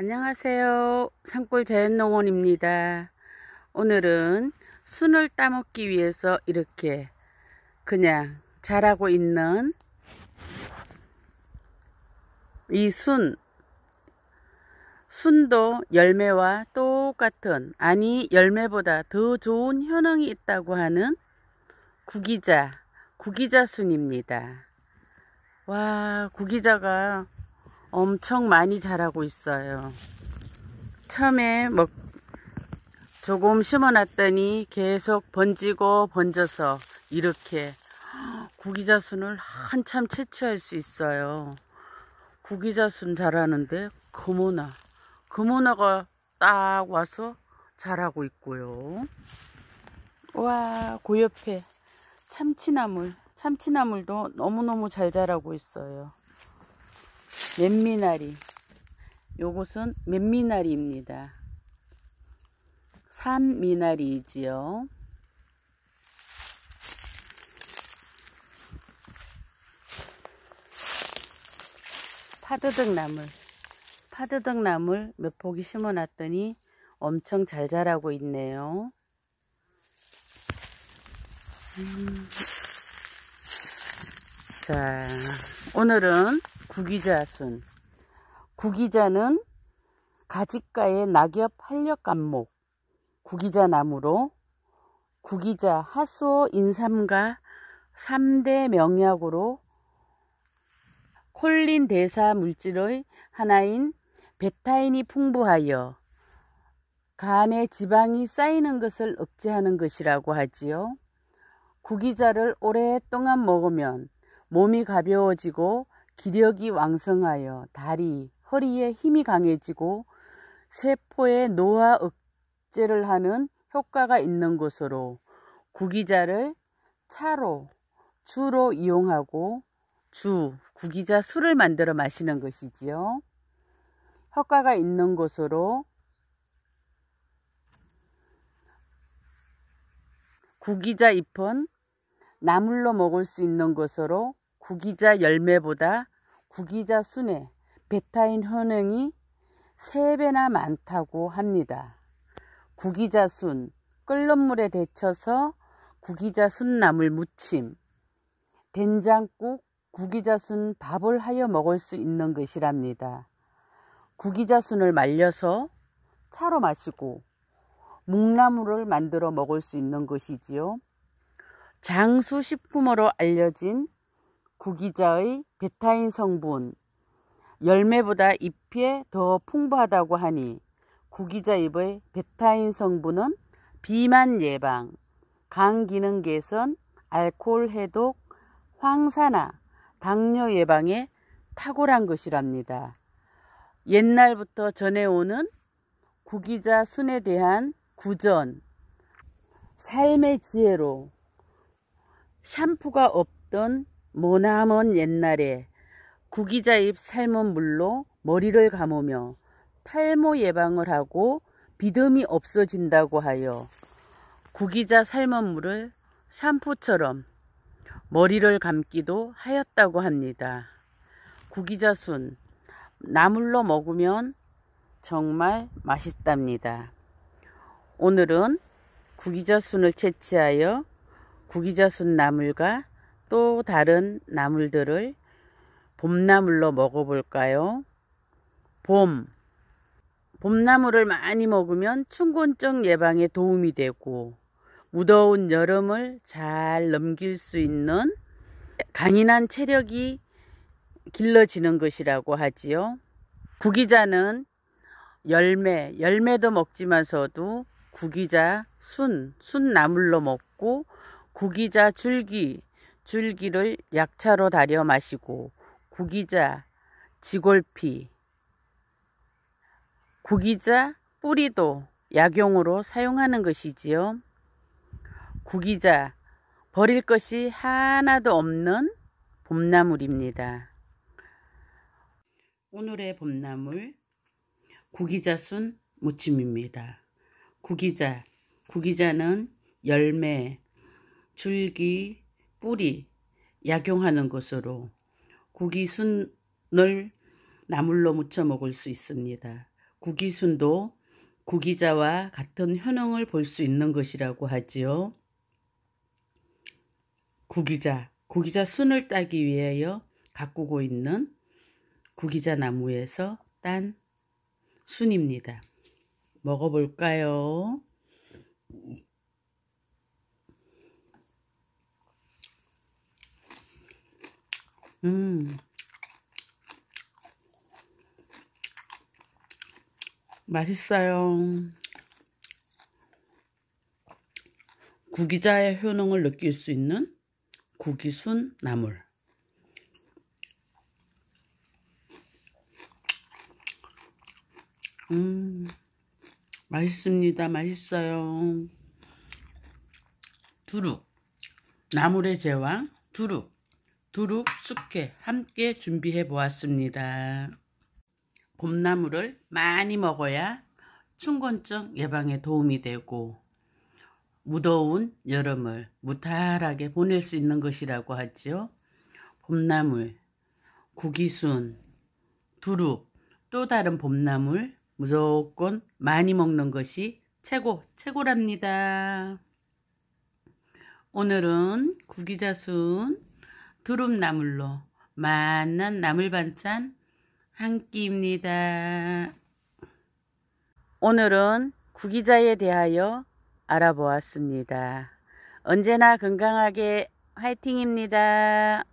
안녕하세요. 산골 자연농원입니다. 오늘은 순을 따먹기 위해서 이렇게 그냥 자라고 있는 이 순, 순도 열매와 똑같은 아니 열매보다 더 좋은 효능이 있다고 하는 구기자, 구기자 순입니다. 와 구기자가 엄청 많이 자라고 있어요. 처음에 먹, 뭐 조금 심어놨더니 계속 번지고 번져서 이렇게 구기자순을 한참 채취할 수 있어요. 구기자순 자라는데 금오나, 금오나가 딱 와서 자라고 있고요. 와, 그 옆에 참치나물, 참치나물도 너무너무 잘 자라고 있어요. 맨미나리 요것은 맨미나리입니다. 산미나리이지요. 파드득 나물 파드득 나물 몇 포기 심어놨더니 엄청 잘 자라고 있네요. 음. 자 오늘은 구기자순 구기자는 가지가의 낙엽 활력 감목 구기자 나무로 구기자 하수어 인삼과 3대 명약으로 콜린 대사 물질의 하나인 베타인이 풍부하여 간에 지방이 쌓이는 것을 억제하는 것이라고 하지요. 구기자를 오랫동안 먹으면 몸이 가벼워지고 기력이 왕성하여 다리, 허리에 힘이 강해지고 세포의 노화 억제를 하는 효과가 있는 것으로 구기자를 차로 주로 이용하고 주, 구기자 술을 만들어 마시는 것이지요. 효과가 있는 것으로 구기자 잎은 나물로 먹을 수 있는 것으로 구기자 열매보다 구기자 순에 베타인 효능이 3배나 많다고 합니다. 구기자 순, 끓는 물에 데쳐서 구기자 순나물 무침, 된장국, 구기자 순 밥을 하여 먹을 수 있는 것이랍니다. 구기자 순을 말려서 차로 마시고 묵나물을 만들어 먹을 수 있는 것이지요. 장수식품으로 알려진 구기자의 베타인 성분 열매보다 잎이더 풍부하다고 하니 구기자 잎의 베타인 성분은 비만 예방, 간 기능 개선, 알코올 해독, 황산화 당뇨 예방에 탁월한 것이랍니다. 옛날부터 전해오는 구기자 순에 대한 구전, 삶의 지혜로 샴푸가 없던 모나먼 옛날에 구기자 입 삶은 물로 머리를 감으며 탈모 예방을 하고 비듬이 없어진다고 하여 구기자 삶은 물을 샴푸처럼 머리를 감기도 하였다고 합니다. 구기자순 나물로 먹으면 정말 맛있답니다. 오늘은 구기자순을 채취하여 구기자순 나물과 또 다른 나물들을 봄나물로 먹어볼까요? 봄. 봄나물을 많이 먹으면 충곤증 예방에 도움이 되고 무더운 여름을 잘 넘길 수 있는 강인한 체력이 길러지는 것이라고 하지요. 구기자는 열매, 열매도 먹지만서도 구기자 순, 순나물로 먹고 구기자 줄기, 줄기를 약차로 다려 마시고 구기자, 지골피, 구기자 뿌리도 약용으로 사용하는 것이지요. 구기자 버릴 것이 하나도 없는 봄나물입니다. 오늘의 봄나물 구기자순 무침입니다. 구기자 구기자는 열매, 줄기, 뿌리, 약용하는 것으로 구기순을 나물로 무쳐 먹을 수 있습니다. 구기순도 구기자와 같은 현황을 볼 수 있는 것이라고 하지요. 구기자, 구기자 순을 따기 위하여 가꾸고 있는 구기자 나무에서 딴 순입니다. 먹어볼까요? 음. 맛있어요. 구기자의 효능을 느낄 수 있는 구기순 나물. 음, 맛있습니다. 맛있어요. 두루 나물의 제왕, 두루 두릅 숙회 함께 준비해 보았습니다. 봄나물을 많이 먹어야 충곤증 예방에 도움이 되고 무더운 여름을 무탈하게 보낼 수 있는 것이라고 하지요. 봄나물, 구기순, 두릅, 또 다른 봄나물 무조건 많이 먹는 것이 최고, 최고랍니다. 오늘은 구기자순 두릅나물로 만난 나물반찬 한 끼입니다. 오늘은 구기자에 대하여 알아보았습니다. 언제나 건강하게 화이팅입니다.